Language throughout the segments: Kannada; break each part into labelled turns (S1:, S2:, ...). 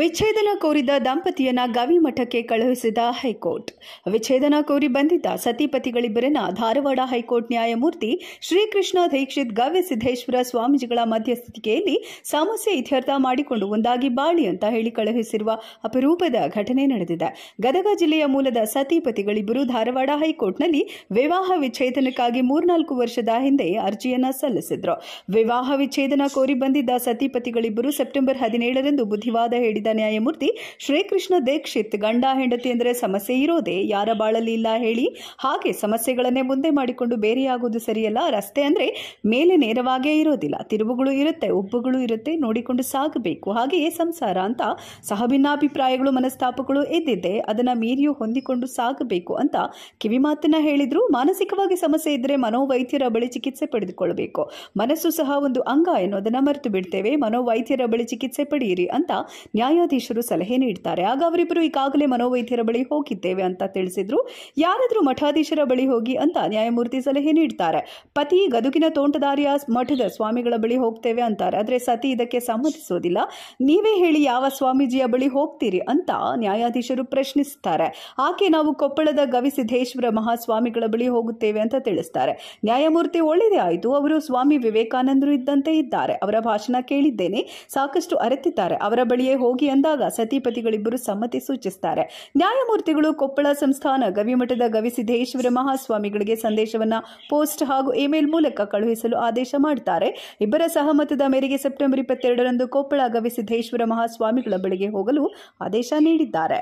S1: ವಿಚ್ಛೇದನ ಕೋರಿದ ದಂಪತಿಯನ್ನ ಗವಿಮಠಕ್ಕೆ ಕಳುಹಿಸಿದ ಹೈಕೋರ್ಟ್ ವಿಚ್ಛೇದನ ಕೋರಿ ಬಂದಿದ್ದ ಸತಿಪತಿಗಳಿಬ್ಬರನ್ನ ಧಾರವಾಡ ಹೈಕೋರ್ಟ್ ನ್ಯಾಯಮೂರ್ತಿ ಶ್ರೀಕೃಷ್ಣ ದೀಕ್ಷಿತ್ ಗವಿ ಸಿದ್ದೇಶ್ವರ ಸ್ವಾಮೀಜಿಗಳ ಮಧ್ಯಸ್ಥಿಕೆಯಲ್ಲಿ ಸಮಸ್ಯೆ ಇತ್ಯರ್ಥ ಮಾಡಿಕೊಂಡು ಒಂದಾಗಿ ಬಾಳಿ ಅಂತ ಹೇಳಿ ಕಳುಹಿಸಿರುವ ಅಪರೂಪದ ಘಟನೆ ನಡೆದಿದೆ ಗದಗ ಜಿಲ್ಲೆಯ ಮೂಲದ ಸತಿಪತಿಗಳಿಬ್ಬರು ಧಾರವಾಡ ಹೈಕೋರ್ಟ್ನಲ್ಲಿ ವಿವಾಹ ವಿಚ್ಛೇದನಕ್ಕಾಗಿ ಮೂರ್ನಾಲ್ಕು ವರ್ಷದ ಹಿಂದೆ ಅರ್ಜಿಯನ್ನ ಸಲ್ಲಿಸಿದ್ರು ವಿವಾಹ ವಿಚ್ಛೇದನ ಕೋರಿ ಬಂದಿದ್ದ ಸತಿಪತಿಗಳಿಬ್ಬರು ಸೆಪ್ಟೆಂಬರ್ ಹದಿನೇಳರಂದು ಬುದ್ಧಿವಾದ ಹೇಳಿದ ನ್ಯಾಯಮೂರ್ತಿ ಶ್ರೀಕೃಷ್ಣ ದೀಕ್ಷಿತ್ ಗಂಡ ಹೆಂಡತಿ ಅಂದರೆ ಸಮಸ್ಯೆ ಇರೋದೇ ಯಾರ ಬಾಳಲ್ಲಿ ಇಲ್ಲ ಹೇಳಿ ಹಾಗೆ ಸಮಸ್ಯೆಗಳನ್ನೇ ಮುಂದೆ ಮಾಡಿಕೊಂಡು ಬೇರೆಯಾಗೋದು ಸರಿಯಲ್ಲ ರಸ್ತೆ ಅಂದರೆ ಮೇಲೆ ನೇರವಾಗೇ ಇರೋದಿಲ್ಲ ತಿರುವುಗಳು ಇರುತ್ತೆ ಉಬ್ಬುಗಳು ಇರುತ್ತೆ ನೋಡಿಕೊಂಡು ಸಾಗಬೇಕು ಹಾಗೆಯೇ ಸಂಸಾರ ಅಂತ ಸಹಭಿನ್ನಾಭಿಪ್ರಾಯಗಳು ಮನಸ್ತಾಪಗಳು ಎದ್ದಿದ್ದೆ ಅದನ್ನು ಮೀರಿಯೂ ಹೊಂದಿಕೊಂಡು ಸಾಗಬೇಕು ಅಂತ ಕಿವಿಮಾತನ್ನ ಹೇಳಿದ್ರು ಮಾನಸಿಕವಾಗಿ ಸಮಸ್ಯೆ ಇದ್ದರೆ ಮನೋವೈದ್ಯರ ಬಳಿ ಚಿಕಿತ್ಸೆ ಪಡೆದುಕೊಳ್ಳಬೇಕು ಮನಸ್ಸು ಸಹ ಒಂದು ಅಂಗ ಎನ್ನುವುದನ್ನು ಮರೆತು ಬಿಡ್ತೇವೆ ಮನೋವೈದ್ಯರ ಬಳಿ ಚಿಕಿತ್ಸೆ ಪಡೆಯಿರಿ ಅಂತ ನ್ಯಾಯ ನ್ಯಾಯಾಧೀಶರು ಸಲಹೆ ನೀಡ್ತಾರೆ ಆಗ ಅವರಿಬ್ಬರು ಈಗಾಗಲೇ ಮನೋವೈದ್ಯರ ಬಳಿ ಹೋಗಿದ್ದೇವೆ ಅಂತ ತಿಳಿಸಿದ್ರು ಯಾರಾದರೂ ಮಠಾಧೀಶರ ಬಳಿ ಹೋಗಿ ಅಂತ ನ್ಯಾಯಮೂರ್ತಿ ಸಲಹೆ ನೀಡ್ತಾರೆ ಪತಿ ಗದುಗಿನ ತೋಂಟದಾರಿಯ ಮಠದ ಸ್ವಾಮಿಗಳ ಬಳಿ ಹೋಗ್ತೇವೆ ಅಂತಾರೆ ಆದರೆ ಸತಿ ಇದಕ್ಕೆ ಸಮ್ಮತಿಸೋದಿಲ್ಲ ನೀವೇ ಹೇಳಿ ಯಾವ ಸ್ವಾಮೀಜಿಯ ಬಳಿ ಹೋಗ್ತೀರಿ ಅಂತ ನ್ಯಾಯಾಧೀಶರು ಪ್ರಶ್ನಿಸುತ್ತಾರೆ ಆಕೆ ನಾವು ಕೊಪ್ಪಳದ ಗವಿಸಿದ್ದೇಶ್ವರ ಮಹಾಸ್ವಾಮಿಗಳ ಬಳಿ ಹೋಗುತ್ತೇವೆ ಅಂತ ತಿಳಿಸ್ತಾರೆ ನ್ಯಾಯಮೂರ್ತಿ ಒಳ್ಳೆಯದೇ ಆಯಿತು ಅವರು ಸ್ವಾಮಿ ವಿವೇಕಾನಂದರು ಇದ್ದಂತೆ ಇದ್ದಾರೆ ಅವರ ಭಾಷಣ ಕೇಳಿದ್ದೇನೆ ಸಾಕಷ್ಟು ಅರೆತಿದ್ದಾರೆ ಅವರ ಬಳಿಯೇ ಹೋಗಿ ಹೋಗಿ ಎಂದಾಗ ಸತಿಪತಿಗಳಿಬ್ಬರು ಸಮ್ಮತಿ ಸೂಚಿಸುತ್ತಾರೆ ನ್ಯಾಯಮೂರ್ತಿಗಳು ಕೊಪ್ಪಳ ಸಂಸ್ಥಾನ ಗವಿಮಠದ ಗವಿಸಿದ್ದೇಶ್ವರ ಮಹಾಸ್ವಾಮಿಗಳಿಗೆ ಸಂದೇಶವನ್ನು ಪೋಸ್ಟ್ ಹಾಗೂ ಇಮೇಲ್ ಮೂಲಕ ಕಳುಹಿಸಲು ಆದೇಶ ಮಾಡುತ್ತಾರೆ ಇಬ್ಬರ ಸಹಮತದ ಮೇರೆಗೆ ಸೆಪ್ಟೆಂಬರ್ ಇಪ್ಪತ್ತೆರಡರಂದು ಕೊಪ್ಪಳ ಗವಿಸಿದ್ದೇಶ್ವರ ಮಹಾಸ್ವಾಮಿಗಳ ಬಳಿಗೆ ಹೋಗಲು ಆದೇಶ ನೀಡಿದ್ದಾರೆ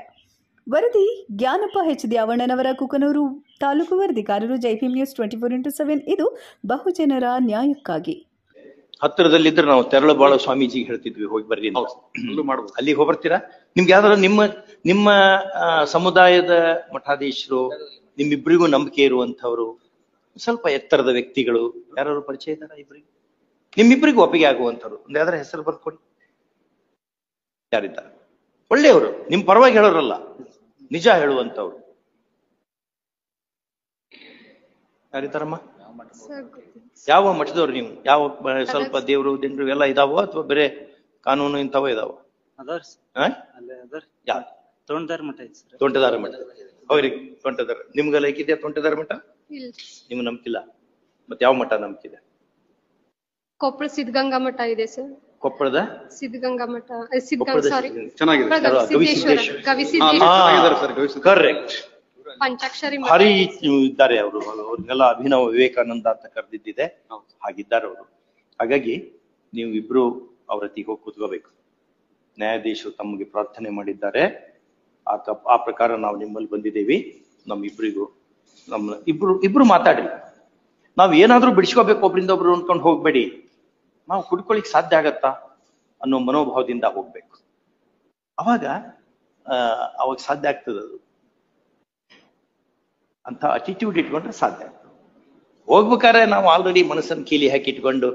S1: ವರದಿ ಜ್ಞಾನಪ್ಪ ಎಚ್ ದ್ಯಾವಣ್ಣನವರ ಕುಕನೂರು ತಾಲೂಕು ವರದಿಗಾರರು ಜೈಫಿಮ್ news twenty four into seven ಇದು ಬಹುಜನರ ನ್ಯಾಯಕ್ಕಾಗಿ
S2: ಹತ್ತಿರದಲ್ಲಿದ್ರೆ ನಾವು ತೆರಳುಬಾಳ ಸ್ವಾಮೀಜಿ ಹೇಳ್ತಿದ್ವಿ ಹೋಗಿ ಬರ್ರಿ ಮಾಡ್ಬೋದು ಅಲ್ಲಿ ಹೋಗ್ಬರ್ತೀರಾ ನಿಮ್ಗೆ ಯಾವ್ದಾರ ನಿಮ್ಮ ನಿಮ್ಮ ಸಮುದಾಯದ ಮಠಾಧೀಶರು ನಿಮ್ಮಿಬ್ಬರಿಗೂ ನಂಬಿಕೆ ಇರುವಂತವ್ರು ಸ್ವಲ್ಪ ಎತ್ತರದ ವ್ಯಕ್ತಿಗಳು ಯಾರು ಪರಿಚಯ ಇದಾರ ಇಬ್ಬರಿಗೂ ನಿಮ್ಮಿಬ್ಬರಿಗೂ ಒಪ್ಪಿಗೆ ಆಗುವಂಥವ್ರು ಒಂದು ಯಾವ್ದಾರ ಹೆಸರು ಬರ್ಕೊಡಿ ಯಾರಿದ್ದಾರೆ ಒಳ್ಳೆಯವರು ನಿಮ್ ಪರವಾಗಿ ಹೇಳೋರಲ್ಲ ನಿಜ ಹೇಳುವಂತವ್ರು ಯಾರಿದ್ದಾರಮ್ಮ ಯಾವ ಮಠದವ್ರು ನೀವು ಯಾವ ಸ್ವಲ್ಪ ದೇವರು ದಿಂಡ್ರು ಎಲ್ಲ ಇದಾವೋ ಅಥವಾ ಬೇರೆ ಕಾನೂನು ಇಂಥವ ಇದಾವ ಮಠ ತೋಂಟದಾರ ಮಠ ಅವ್ರಿಗೆ ತೋಂಟದಾರ ನಿಮ್ಗೆಲ್ಲ ಐಕಿದ್ಯಾ ತೋಂಟದಾರ ಮಠ ನಿಮ್ಗೆ ನಂಬಿಕಿಲ್ಲ ಮತ್ತೆ ಯಾವ ಮಠ ನಂಬಿಕಿದೆ ಕೊಪ್ಪಳ ಸಿದ್ಧಗಂಗಾ ಮಠ ಇದೆ ಸರ್ ಕೊಪ್ಪಳದ ಸಿದ್ಧಗಂಗಾ ಮಠ ಸಿದ್ಧಗಂಗಾ ಸಾರಿ ಚೆನ್ನಾಗಿದೆ. ಕರೆಕ್ಟ್ ಪಂಚಾಕ್ಷರಿ ಹರಿ ಇದ್ದಾರೆ ಅವರು ಅವ್ರಿಗೆಲ್ಲ ಅಭಿನವ ವಿವೇಕಾನಂದ ಅಂತ ಕರೆದಿದ್ದಿದೆ ಹಾಗಿದ್ದಾರೆ ಅವರು ಹಾಗಾಗಿ ನೀವು ಇಬ್ರು ಅವರ ಹತ್ತಿಗೆ ಹೋಗಿ ಕೂತ್ಕೋಬೇಕು ನ್ಯಾಯಾಧೀಶರು ತಮಗೆ ಪ್ರಾರ್ಥನೆ ಮಾಡಿದ್ದಾರೆ ಆ ಆ ಪ್ರಕಾರ ನಾವು ನಿಮ್ಮಲ್ಲಿ ಬಂದಿದ್ದೀವಿ ನಮ್ಮಿಬ್ರಿಗೂ ನಮ್ಮ ಇಬ್ರು ಇಬ್ರು ಮಾತಾಡ್ರಿ ನಾವು ಏನಾದ್ರೂ ಬಿಡಿಸ್ಕೋಬೇಕು ಒಬ್ರಿಂದ ಒಬ್ರು ಅಂದ್ಕೊಂಡು ಹೋಗ್ಬೇಡಿ ನಾವು ಕುಡ್ಕೊಳಿಕ್ ಸಾಧ್ಯ ಆಗತ್ತಾ ಅನ್ನೋ ಮನೋಭಾವದಿಂದ ಹೋಗ್ಬೇಕು ಅವಾಗ ಅವಾಗ ಸಾಧ್ಯ ಆಗ್ತದೆ ಅದು ಅಂತ ಅಟಿಟ್ಯೂಡ್ ಇಟ್ಕೊಂಡ್ರೆ ಸಾಧ್ಯ ಹೋಗ್ಬೇಕಾದ್ರೆ ನಾವು ಆಲ್ರೆಡಿ ಮನಸ್ಸನ್ನು ಕೀಲಿ ಹಾಕಿ ಇಟ್ಕೊಂಡು